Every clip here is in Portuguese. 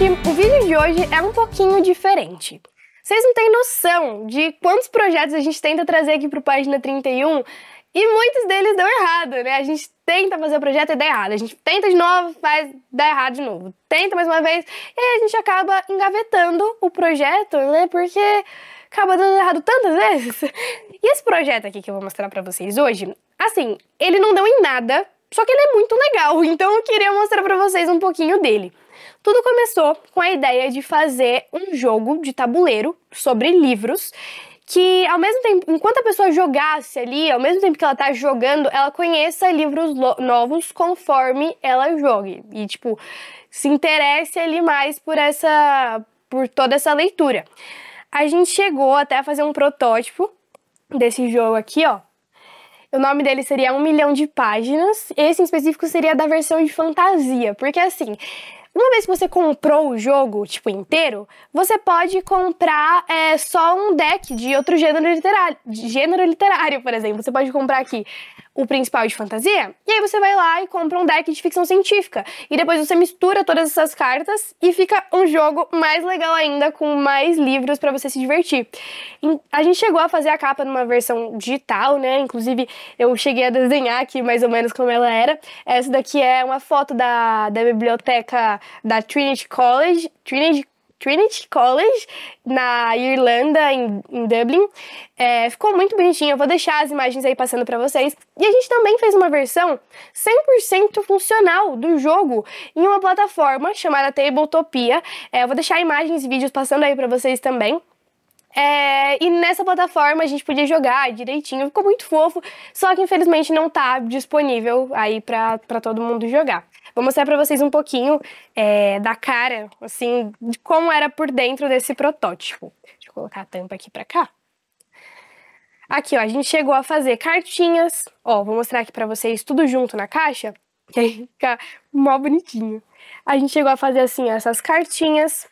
gente, o vídeo de hoje é um pouquinho diferente. Vocês não têm noção de quantos projetos a gente tenta trazer aqui para o Página 31 e muitos deles dão errado, né? A gente tenta fazer o projeto e dá errado. A gente tenta de novo, faz, dá errado de novo. Tenta mais uma vez e aí a gente acaba engavetando o projeto, né? Porque acaba dando errado tantas vezes. E esse projeto aqui que eu vou mostrar para vocês hoje, assim, ele não deu em nada, só que ele é muito legal, então eu queria mostrar para vocês um pouquinho dele. Tudo começou com a ideia de fazer um jogo de tabuleiro sobre livros que ao mesmo tempo, enquanto a pessoa jogasse ali, ao mesmo tempo que ela tá jogando, ela conheça livros novos conforme ela jogue e tipo se interesse ali mais por essa por toda essa leitura. A gente chegou até a fazer um protótipo desse jogo aqui, ó. O nome dele seria Um Milhão de Páginas. Esse em específico seria da versão de fantasia, porque assim, uma vez que você comprou o jogo, tipo, inteiro, você pode comprar é, só um deck de outro gênero literário, gênero literário, por exemplo. Você pode comprar aqui o principal de fantasia, e aí você vai lá e compra um deck de ficção científica. E depois você mistura todas essas cartas e fica um jogo mais legal ainda, com mais livros para você se divertir. A gente chegou a fazer a capa numa versão digital, né? Inclusive, eu cheguei a desenhar aqui mais ou menos como ela era. Essa daqui é uma foto da, da biblioteca da Trinity College. Trinity Trinity College, na Irlanda, em, em Dublin. É, ficou muito bonitinho, eu vou deixar as imagens aí passando para vocês. E a gente também fez uma versão 100% funcional do jogo em uma plataforma chamada Tabletopia. É, eu vou deixar imagens e vídeos passando aí para vocês também. É, e nessa plataforma a gente podia jogar direitinho, ficou muito fofo, só que infelizmente não tá disponível aí para todo mundo jogar. Vou mostrar para vocês um pouquinho é, da cara, assim, de como era por dentro desse protótipo. Deixa eu colocar a tampa aqui para cá. Aqui, ó, a gente chegou a fazer cartinhas. Ó, vou mostrar aqui para vocês tudo junto na caixa, que aí fica mó bonitinho. A gente chegou a fazer, assim, ó, essas cartinhas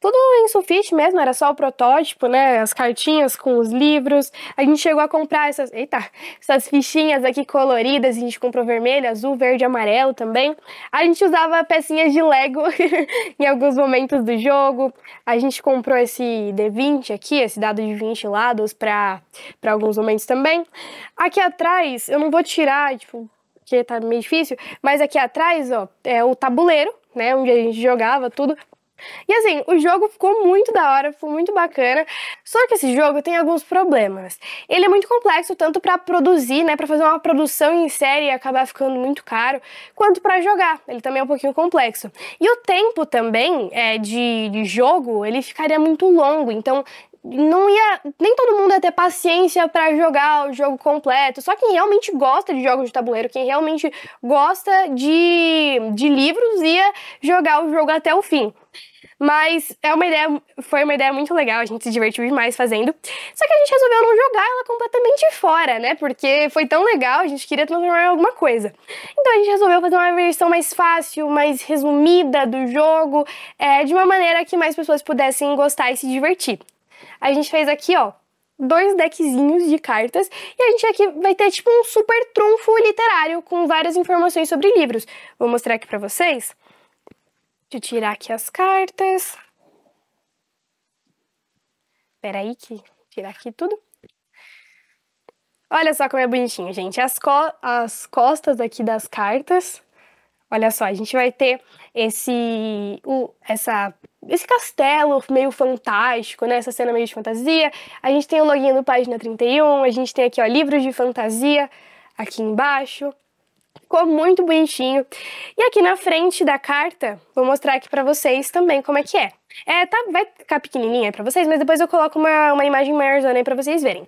tudo em sulfite mesmo, era só o protótipo, né? As cartinhas com os livros. A gente chegou a comprar essas, eita, essas fichinhas aqui coloridas, a gente comprou vermelho, azul, verde, amarelo também. A gente usava pecinhas de Lego em alguns momentos do jogo. A gente comprou esse D20 aqui, esse dado de 20 lados para para alguns momentos também. Aqui atrás, eu não vou tirar, tipo, porque tá meio difícil, mas aqui atrás, ó, é o tabuleiro né, onde a gente jogava tudo. E assim, o jogo ficou muito da hora, ficou muito bacana. Só que esse jogo tem alguns problemas. Ele é muito complexo tanto para produzir, né, para fazer uma produção em série e acabar ficando muito caro, quanto para jogar. Ele também é um pouquinho complexo. E o tempo também é, de, de jogo, ele ficaria muito longo. Então, não ia. Nem todo mundo ia ter paciência para jogar o jogo completo. Só quem realmente gosta de jogos de tabuleiro, quem realmente gosta de, de livros, ia jogar o jogo até o fim. Mas é uma ideia, foi uma ideia muito legal, a gente se divertiu demais fazendo. Só que a gente resolveu não jogar ela completamente fora, né? Porque foi tão legal, a gente queria transformar em alguma coisa. Então a gente resolveu fazer uma versão mais fácil, mais resumida do jogo, é, de uma maneira que mais pessoas pudessem gostar e se divertir. A gente fez aqui, ó, dois deckzinhos de cartas e a gente aqui vai ter tipo um super trunfo literário com várias informações sobre livros. Vou mostrar aqui para vocês de tirar aqui as cartas. Espera aí que tirar aqui tudo. Olha só como é bonitinho, gente. As, co as costas aqui das cartas. Olha só, a gente vai ter esse, o, essa, esse castelo meio fantástico, né? Essa cena meio de fantasia. A gente tem o login do Página 31, a gente tem aqui, ó, livros de fantasia aqui embaixo ficou muito bonitinho. E aqui na frente da carta, vou mostrar aqui para vocês também como é que é. É, tá, vai ficar pequenininha é para vocês, mas depois eu coloco uma, uma imagem maiorzona aí para vocês verem.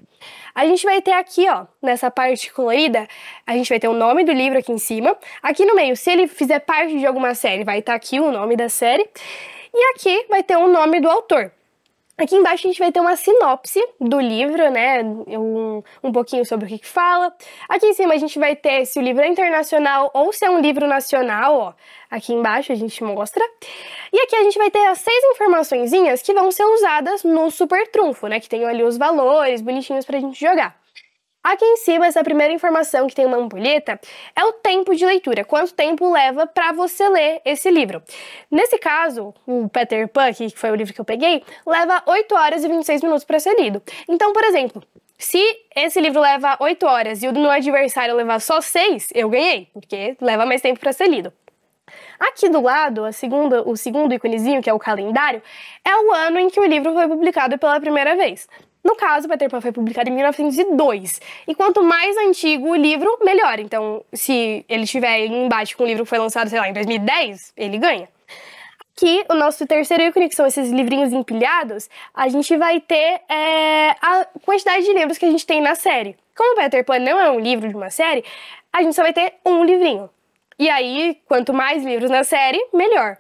A gente vai ter aqui, ó, nessa parte colorida, a gente vai ter o nome do livro aqui em cima. Aqui no meio, se ele fizer parte de alguma série, vai estar tá aqui o nome da série. E aqui vai ter o nome do autor. Aqui embaixo a gente vai ter uma sinopse do livro, né? Um, um pouquinho sobre o que, que, fala. Aqui em cima a gente vai ter se o livro é internacional ou se é um livro nacional, ó. Aqui embaixo a gente mostra. E aqui a gente vai ter as seis informaçõezinhas que vão ser usadas no super trunfo, né? Que tem ali os valores bonitinhos pra gente jogar. Aqui em cima, essa primeira informação que tem uma ampulheta é o tempo de leitura, quanto tempo leva para você ler esse livro. Nesse caso, o Peter Pan, que foi o livro que eu peguei, leva 8 horas e 26 minutos para ser lido. Então, por exemplo, se esse livro leva 8 horas e o do meu adversário levar só 6, eu ganhei, porque leva mais tempo para ser lido. Aqui do lado, segunda, o segundo íconezinho, que é o calendário, é o ano em que o livro foi publicado pela primeira vez. No caso, Peter Pan foi publicado em 1902. E quanto mais antigo o livro, melhor. Então, se ele estiver em embate com um livro que foi lançado, sei lá, em 2010, ele ganha. Aqui, o nosso terceiro ícone, que são esses livrinhos empilhados, a gente vai ter é, a quantidade de livros que a gente tem na série. Como Peter Pan não é um livro de uma série, a gente só vai ter um livrinho. E aí, quanto mais livros na série, melhor.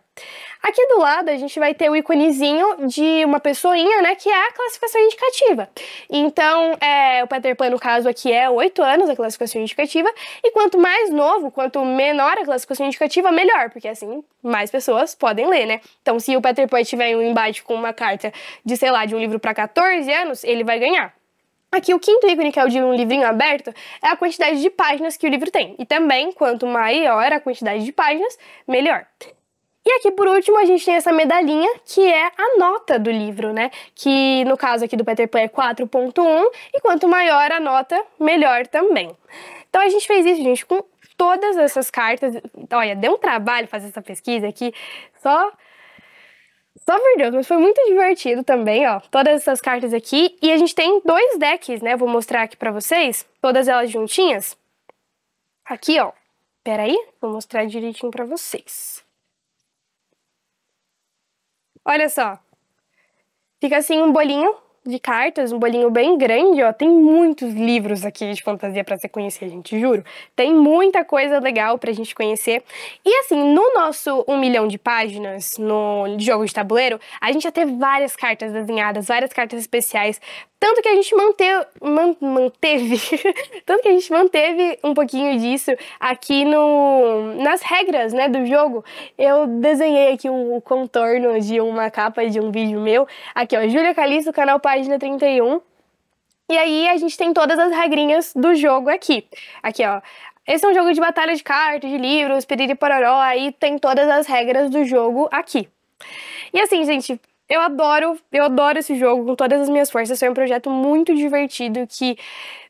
Aqui do lado a gente vai ter o íconezinho de uma pessoinha, né, que é a classificação indicativa. Então, é, o Peter Pan, no caso aqui, é 8 anos a classificação indicativa, e quanto mais novo, quanto menor a classificação indicativa, melhor, porque assim, mais pessoas podem ler, né? Então, se o Peter Pan tiver um embate com uma carta de, sei lá, de um livro para 14 anos, ele vai ganhar. Aqui o quinto ícone, que é o de um livrinho aberto, é a quantidade de páginas que o livro tem. E também, quanto maior a quantidade de páginas, melhor. E aqui por último a gente tem essa medalhinha que é a nota do livro, né? Que no caso aqui do Peter Pan é 4.1 e quanto maior a nota, melhor também. Então a gente fez isso, gente, com todas essas cartas. Olha, deu um trabalho fazer essa pesquisa aqui, só só por Deus, mas foi muito divertido também, ó. Todas essas cartas aqui. E a gente tem dois decks, né? Vou mostrar aqui pra vocês. Todas elas juntinhas. Aqui, ó. Pera aí, vou mostrar direitinho pra vocês. Olha só. Fica assim um bolinho de cartas, um bolinho bem grande, ó. Tem muitos livros aqui de fantasia para você conhecer, gente, juro. Tem muita coisa legal pra gente conhecer. E assim, no nosso um milhão de páginas no jogo de tabuleiro, a gente já tem várias cartas desenhadas, várias cartas especiais tanto que a gente manteve, man, manteve tanto que a gente manteve um pouquinho disso aqui no, nas regras né, do jogo. Eu desenhei aqui o, contorno de uma capa de um vídeo meu. Aqui, ó, Júlia Calixto, canal Página 31. E aí a gente tem todas as regrinhas do jogo aqui. Aqui, ó. Esse é um jogo de batalha de cartas, de livros, piriri pororó, aí tem todas as regras do jogo aqui. E assim, gente, eu adoro, eu adoro esse jogo com todas as minhas forças. Foi um projeto muito divertido que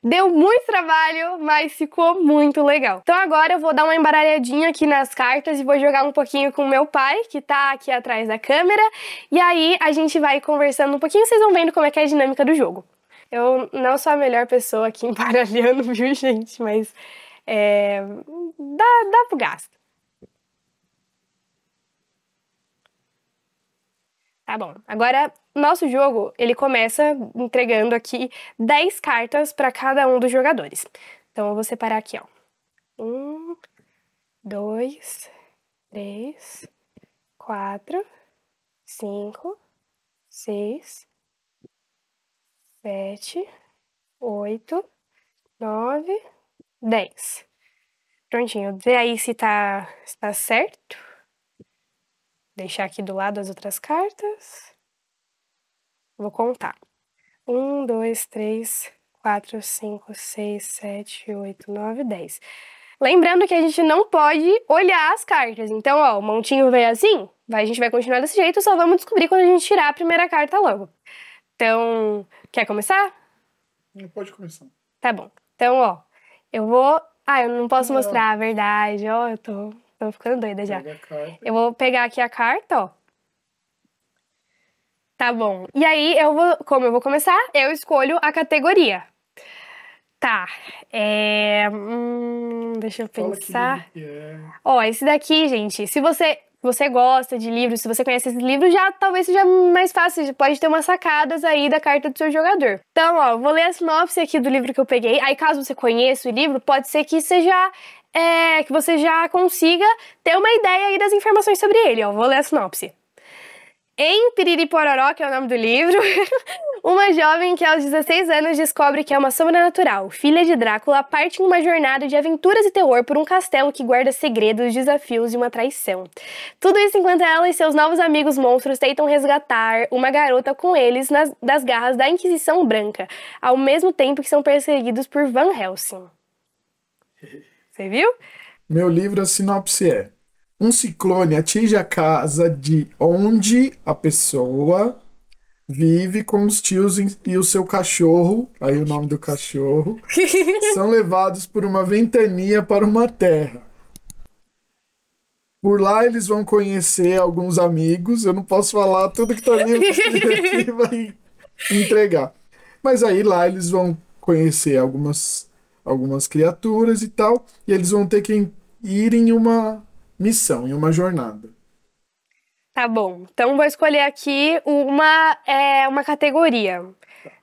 deu muito trabalho, mas ficou muito legal. Então agora eu vou dar uma embaralhadinha aqui nas cartas e vou jogar um pouquinho com meu pai, que tá aqui atrás da câmera. E aí a gente vai conversando um pouquinho, vocês vão vendo como é que é a dinâmica do jogo. Eu não sou a melhor pessoa aqui embaralhando, viu, gente? Mas é, dá, dá pro gasto. Tá bom. Agora, nosso jogo, ele começa entregando aqui 10 cartas para cada um dos jogadores. Então, eu vou separar aqui, ó. Um, dois, três, quatro, cinco, seis, sete, oito, nove, dez. Prontinho, vê aí se tá, se tá certo deixar aqui do lado as outras cartas. Vou contar. 1, 2, 3, 4, 5, 6, 7, 8, 9, 10. Lembrando que a gente não pode olhar as cartas. Então, ó, o montinho veio assim, vai, a gente vai continuar desse jeito, só vamos descobrir quando a gente tirar a primeira carta logo. Então, quer começar? Pode começar. Tá bom. Então, ó, eu vou... Ah, eu não posso não. mostrar a verdade, ó, eu tô tô ficando doida já. Eu vou pegar aqui a carta, ó. Tá bom. E aí, eu vou, como eu vou começar, eu escolho a categoria. Tá. É, hum, deixa eu pensar. É. Ó, esse daqui, gente, se você você gosta de livros, se você conhece esses livros, já talvez seja mais fácil, pode ter umas sacadas aí da carta do seu jogador. Então, ó, vou ler a sinopse aqui do livro que eu peguei. Aí, caso você conheça o livro, pode ser que seja é, que você já consiga ter uma ideia aí das informações sobre ele. Eu vou ler a sinopse. Em Piriripororó, que é o nome do livro, uma jovem que aos 16 anos descobre que é uma sobrenatural, filha de Drácula, parte em uma jornada de aventuras e terror por um castelo que guarda segredos, desafios e uma traição. Tudo isso enquanto ela e seus novos amigos monstros tentam resgatar uma garota com eles nas, das garras da Inquisição Branca, ao mesmo tempo que são perseguidos por Van Helsing. Você viu? Meu livro, a sinopse é: um ciclone atinge a casa de onde a pessoa vive com os tios e o seu cachorro, aí o nome do cachorro, são levados por uma ventania para uma terra. Por lá eles vão conhecer alguns amigos. Eu não posso falar tudo que tá ali que vai entregar. Mas aí lá eles vão conhecer algumas algumas criaturas e tal, e eles vão ter que ir em uma missão, em uma jornada. Tá bom. Então vou escolher aqui uma, é, uma categoria.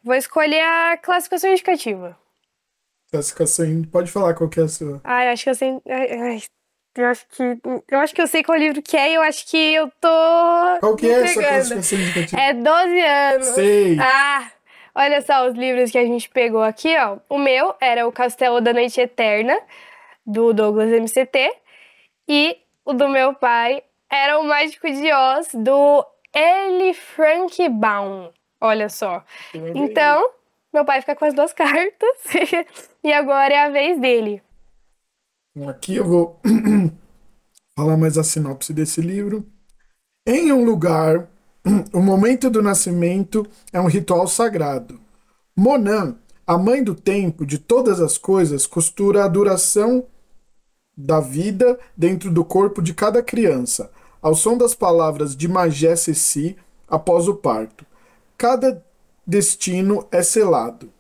Vou escolher a classificação indicativa. Classificação. Pode falar qual que é a sua. Ah, eu acho que eu sei. Ai, eu acho que. Eu acho que eu sei qual livro que é e eu acho que eu tô. Qual que é essa classificação indicativa? É 12 anos. Sei. Ah! Olha só os livros que a gente pegou aqui, ó. O meu era O Castelo da Noite Eterna, do Douglas MCT, e o do meu pai era O Mágico de Oz, do L Frank Baum. Olha só. Então, meu pai fica com as duas cartas e agora é a vez dele. Aqui eu vou falar mais a sinopse desse livro. Em um lugar o momento do nascimento é um ritual sagrado. Monan, a mãe do tempo, de todas as coisas, costura a duração da vida dentro do corpo de cada criança, ao som das palavras de Magé Ceci após o parto. Cada destino é selado.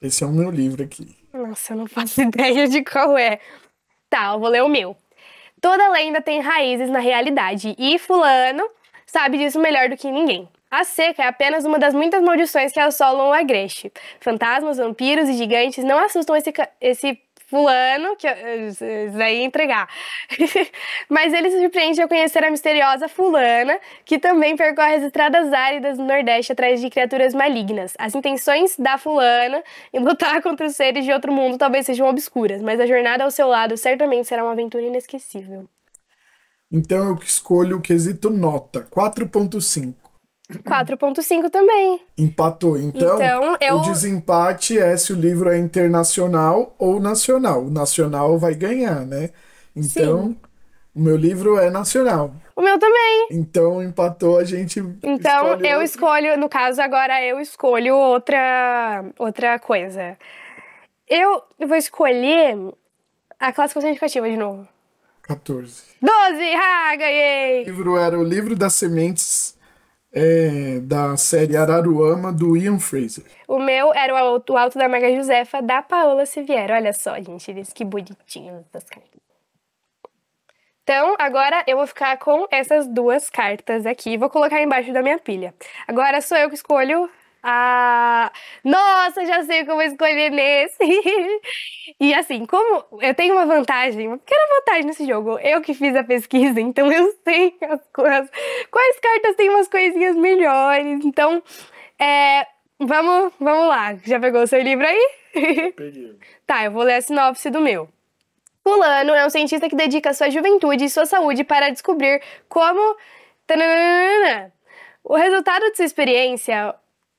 Esse é o meu livro aqui. Nossa, eu não faço ideia de qual é. Tá, eu vou ler o meu. Toda lenda tem raízes na realidade. E Fulano sabe disso melhor do que ninguém. A seca é apenas uma das muitas maldições que assolam o agreste. Fantasmas, vampiros e gigantes não assustam esse, esse fulano, que vai entregar. Mas ele se surpreende ao conhecer a misteriosa fulana, que também percorre as estradas áridas do Nordeste atrás de criaturas malignas. As intenções da fulana em lutar contra os seres de outro mundo talvez sejam obscuras, mas a jornada ao seu lado certamente será uma aventura inesquecível. Então eu escolho o quesito nota, 4.5. 4.5 também. Empatou. Então, então eu... o desempate é se o livro é internacional ou nacional. O nacional vai ganhar, né? Então, Sim. o meu livro é nacional. O meu também. Então, empatou, a gente. Então, eu escolho, no caso, agora eu escolho outra, outra coisa. Eu vou escolher a classificação indicativa de novo. 14. 12! Ah, ganhei! O livro era O Livro das Sementes, é, da série Araruama, do Ian Fraser. O meu era o Alto, o Alto da Maga Josefa, da Paola Siviero. Olha só, gente, eles que bonitinhos essas cartas. Então, agora eu vou ficar com essas duas cartas aqui. Vou colocar embaixo da minha pilha. Agora sou eu que escolho ah, nossa, já sei o que eu vou escolher nesse. e assim, como eu tenho uma vantagem, uma pequena vantagem nesse jogo, eu que fiz a pesquisa, então eu sei as coisas, quais cartas têm umas coisinhas melhores. Então, é, vamos, vamos lá. Já pegou o seu livro aí? Peguei. tá, eu vou ler a sinopse do meu. Fulano é um cientista que dedica sua juventude e sua saúde para descobrir como. O resultado de sua experiência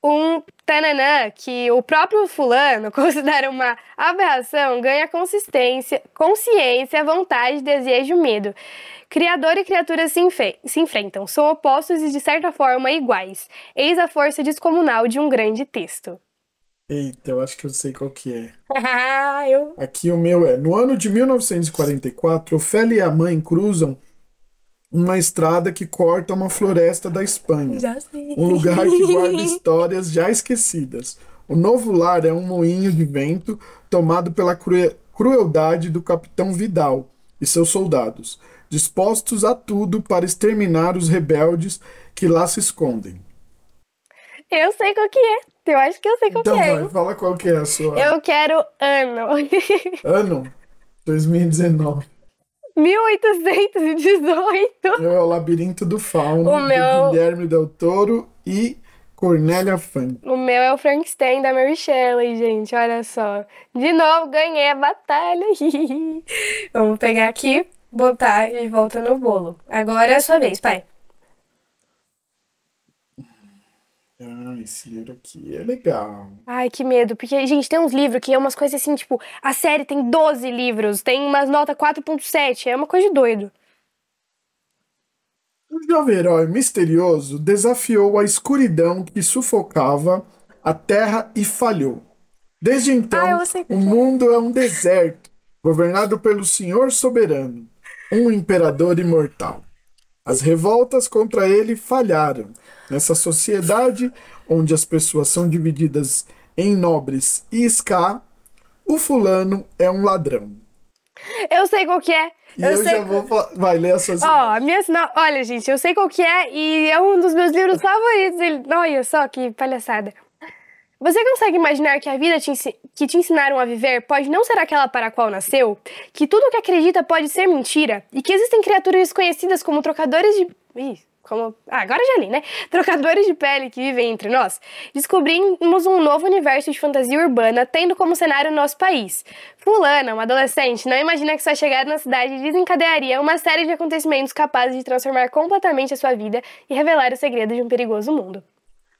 um tananã que o próprio fulano considera uma aberração ganha consistência, consciência, vontade, desejo, medo. Criador e criatura se, se enfrentam, são opostos e de certa forma iguais. Eis a força descomunal de um grande texto. Eita, eu acho que eu sei qual que é. eu... Aqui o meu é. No ano de 1944, Ofélia e a mãe cruzam uma estrada que corta uma floresta da Espanha. Um lugar que guarda histórias já esquecidas. O novo lar é um moinho de vento tomado pela crueldade do capitão Vidal e seus soldados, dispostos a tudo para exterminar os rebeldes que lá se escondem. Eu sei qual que é. Eu acho que eu sei qual então, que é. Então vai, fala qual que é a sua. Eu quero ano. ano? 2019. 1818. Meu é o Labirinto do Fauno, o meu... do Guilherme Del Toro e Cornélia Fang. O meu é o Frankenstein da Mary Shelley, gente, olha só. De novo, ganhei a batalha. Vamos pegar aqui, botar e volta no bolo. Agora é a sua vez, pai. Ah, esse livro aqui é legal. Ai, que medo. Porque, gente, tem uns livros que é umas coisas assim, tipo, a série tem 12 livros, tem umas nota 4.7, é uma coisa de doido. O jovem herói misterioso desafiou a escuridão que sufocava a terra e falhou. Desde então, ah, o é. mundo é um deserto, governado pelo Senhor Soberano, um imperador imortal. As revoltas contra ele falharam. Nessa sociedade onde as pessoas são divididas em nobres e ska, o fulano é um ladrão. Eu sei qual que é. E eu, eu sei... já vou. Vai, ler a sua oh, minha sina... Olha, gente, eu sei qual que é e é um dos meus livros favoritos. Ele... Olha só que palhaçada. Você consegue imaginar que a vida te que te ensinaram a viver pode não ser aquela para a qual nasceu? Que tudo o que acredita pode ser mentira? E que existem criaturas desconhecidas como trocadores de. Ih, como. Ah, agora já li, né? Trocadores de pele que vivem entre nós? Descobrimos um novo universo de fantasia urbana, tendo como cenário o nosso país. Fulana, uma adolescente, não imagina que sua chegada na cidade desencadearia uma série de acontecimentos capazes de transformar completamente a sua vida e revelar o segredo de um perigoso mundo.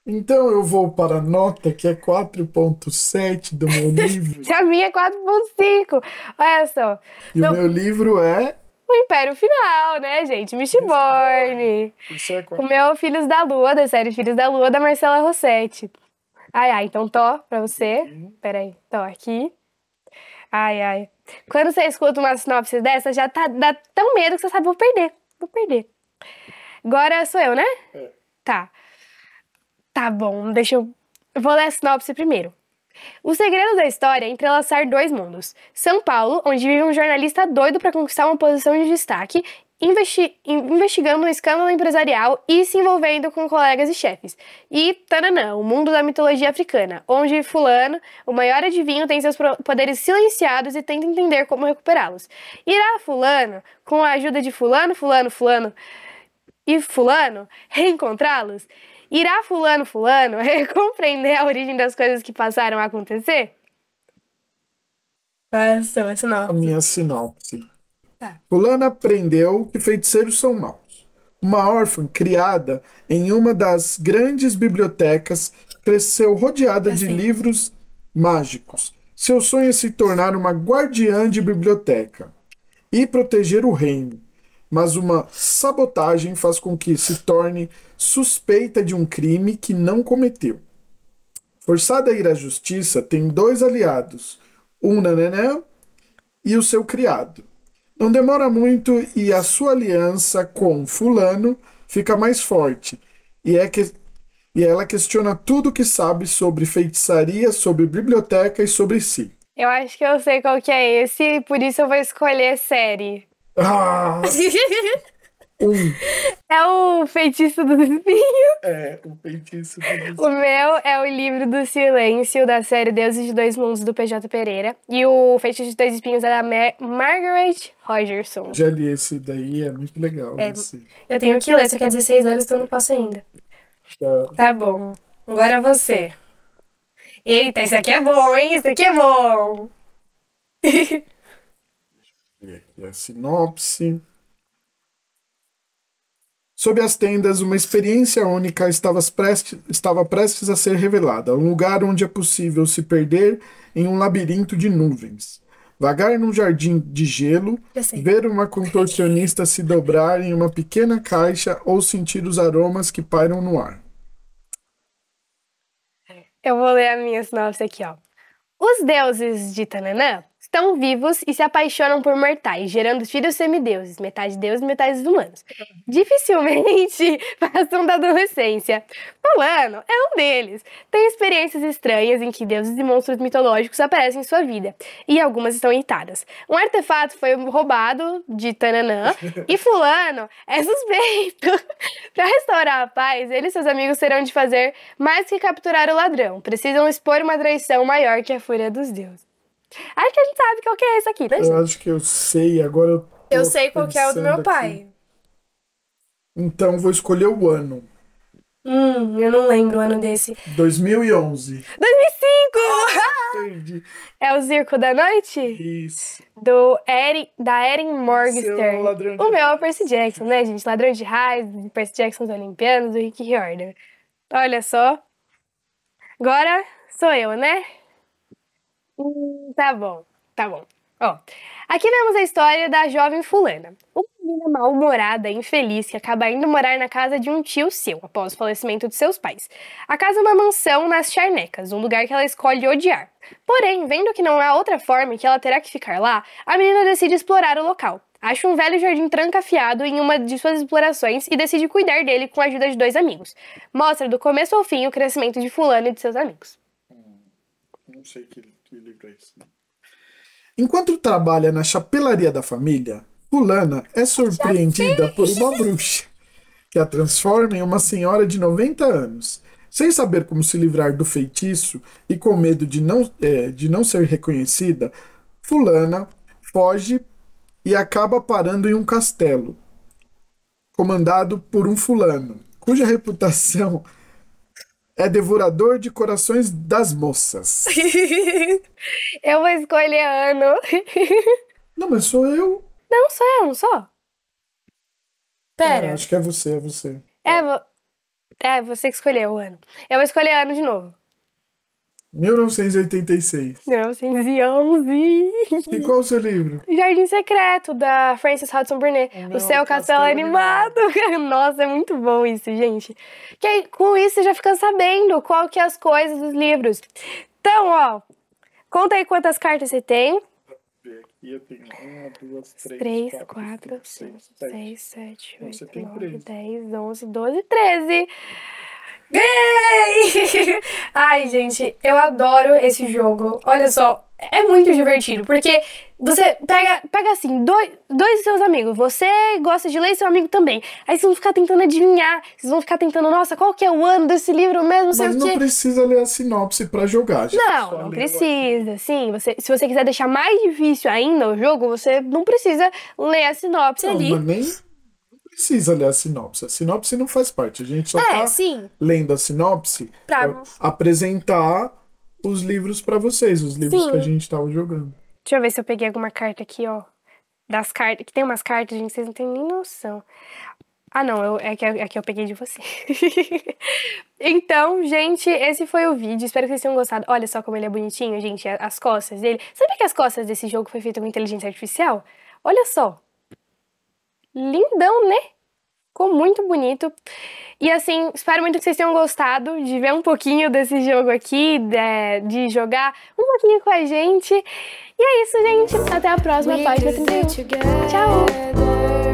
Então eu vou para a nota que é 4.7 do meu livro. a minha é 4.5. Olha só. E o meu livro é. O Império Final, né, gente? Mistborn. é O meu Filhos da Lua, da série Filhos da Lua, da Marcela Rossetti. Ai, ai, então tô pra você. Uhum. Peraí, tô aqui. Ai, ai. Quando você escuta uma sinopse dessa, já tá, dá tão medo que você sabe, vou perder. Vou perder. Agora sou eu, né? É. Tá. Tá. Tá bom, deixa eu. vou ler a sinopse primeiro. O segredo da história é entrelaçar dois mundos. São Paulo, onde vive um jornalista doido para conquistar uma posição de destaque, investi investigando um escândalo empresarial e se envolvendo com colegas e chefes. E Tananã, o mundo da mitologia africana, onde Fulano, o maior adivinho, tem seus poderes silenciados e tenta entender como recuperá-los. Irá Fulano, com a ajuda de Fulano, Fulano, Fulano e Fulano, reencontrá-los? irá fulano fulano é, compreender a origem das coisas que passaram a acontecer? É, essa é a sinopse. A minha sinopse. Tá. Fulano aprendeu que feiticeiros são maus. Uma órfã criada em uma das grandes bibliotecas cresceu rodeada assim. de livros mágicos. Seu sonho é se tornar uma guardiã de biblioteca e proteger o reino mas uma sabotagem faz com que se torne suspeita de um crime que não cometeu. Forçada a ir à justiça, tem dois aliados, um Nanené e o seu criado. Não demora muito e a sua aliança com Fulano fica mais forte, e, é que, e ela questiona tudo que sabe sobre feitiçaria, sobre biblioteca e sobre si. Eu acho que eu sei qual que é esse, e por isso eu vou escolher série. Ah! Um. É o feitiço dos espinhos. É, o feitiço dos espinhos. O meu é o livro do silêncio da série Deuses de Dois Mundos do PJ Pereira. E o feitiço de dois espinhos é da Margaret Rogerson. Já li esse daí, é muito legal. É, eu tenho que ler, só que há é 16 anos então não posso ainda. Tá. tá bom. Agora você. Eita, isso aqui é bom, hein? Isso aqui é bom. E é, aqui é a sinopse. Sob as tendas, uma experiência única estava prestes, estava prestes a ser revelada, um lugar onde é possível se perder em um labirinto de nuvens. Vagar num jardim de gelo, ver uma contorcionista se dobrar em uma pequena caixa ou sentir os aromas que pairam no ar. Eu vou ler a minha sinopse aqui, ó. Os deuses de Tananã estão vivos e se apaixonam por mortais, gerando filhos semideuses, metade deuses e metade humanos. Dificilmente passam da adolescência. Fulano é um deles. Tem experiências estranhas em que deuses e monstros mitológicos aparecem em sua vida, e algumas estão irritadas. Um artefato foi roubado de Tananã, e Fulano é suspeito. Para restaurar a paz, ele e seus amigos terão de fazer mais que capturar o ladrão. Precisam expor uma traição maior que a fúria dos deuses. Acho que a gente sabe qual que é esse aqui, né? Eu acho que eu sei, agora eu. Eu sei qual que é o do meu aqui. pai. Então vou escolher o ano. Hum, eu não lembro o ano desse. 2011. 2005! Ah, É o Circo da Noite? Isso. Do Eri, da Erin Morgenstern. De... O meu é o Percy Jackson, né, gente? Ladrão de Raios, Percy Jackson dos Olimpianos, do Rick Riordan. Olha só. Agora sou eu, né? Hum, tá bom, tá bom. Ó, aqui vemos a história da jovem fulana. Uma menina mal-humorada, infeliz, que acaba indo morar na casa de um tio seu após o falecimento de seus pais. A casa é uma mansão nas Charnecas, um lugar que ela escolhe odiar. Porém, vendo que não há outra forma e que ela terá que ficar lá, a menina decide explorar o local. Acha um velho jardim trancafiado em uma de suas explorações e decide cuidar dele com a ajuda de dois amigos. Mostra do começo ao fim o crescimento de Fulano e de seus amigos. Hum, não sei que é né? Enquanto trabalha na chapelaria da família, Fulana é surpreendida por uma bruxa que a transforma em uma senhora de 90 anos. Sem saber como se livrar do feitiço e com medo de não, é, de não ser reconhecida, Fulana foge e acaba parando em um castelo, comandado por um fulano, cuja reputação é devorador de corações das moças. eu vou é escolher Ano. não, mas sou eu. Não, sou eu, não sou? Pera. É, acho que é você, é você. É, vo... é você que escolheu Ano. Eu vou escolher Ano de novo. 1986. 1911. E qual o seu livro? Jardim Secreto, da Frances Hudson Burnett. É, meu o Céu Castelo, Animado. Animado. Nossa, é muito bom isso, gente. Que aí, com isso, você já fica sabendo qual que é as coisas dos livros. Então, ó, conta aí quantas cartas você tem. Aqui eu tenho uma, duas, três, três quatro, quatro cinco, seis, seis, sete, então, oito, nove, dez, onze, doze, treze. Yay! Ai, gente, eu adoro esse jogo. Olha só, é muito divertido, porque você pega, pega assim, dois, dois seus amigos, você gosta de ler e seu amigo também. Aí vocês vão ficar tentando adivinhar, vocês vão ficar tentando, nossa, qual que é o ano desse livro mesmo, Mas não que... precisa ler a sinopse para jogar. Gente. Não, não precisa, lá. sim. Você, se você quiser deixar mais difícil ainda o jogo, você não precisa ler a sinopse não, ali. Mas nem precisa ler a sinopse. A sinopse não faz parte. A gente só é, tá sim. lendo a sinopse pra apresentar os livros para vocês, os livros sim. que a gente estava jogando. Deixa eu ver se eu peguei alguma carta aqui, ó. Das cartas. Que tem umas cartas, gente, vocês não têm nem noção. Ah, não, eu, é, que, é que eu peguei de você. então, gente, esse foi o vídeo. Espero que vocês tenham gostado. Olha só como ele é bonitinho, gente. As costas dele. Sabe que as costas desse jogo foi feita com inteligência artificial? Olha só lindão, né? Ficou muito bonito. E assim, espero muito que vocês tenham gostado de ver um pouquinho desse jogo aqui, de, é, de jogar um pouquinho com a gente. E é isso, gente. Até a próxima página 31. Tchau!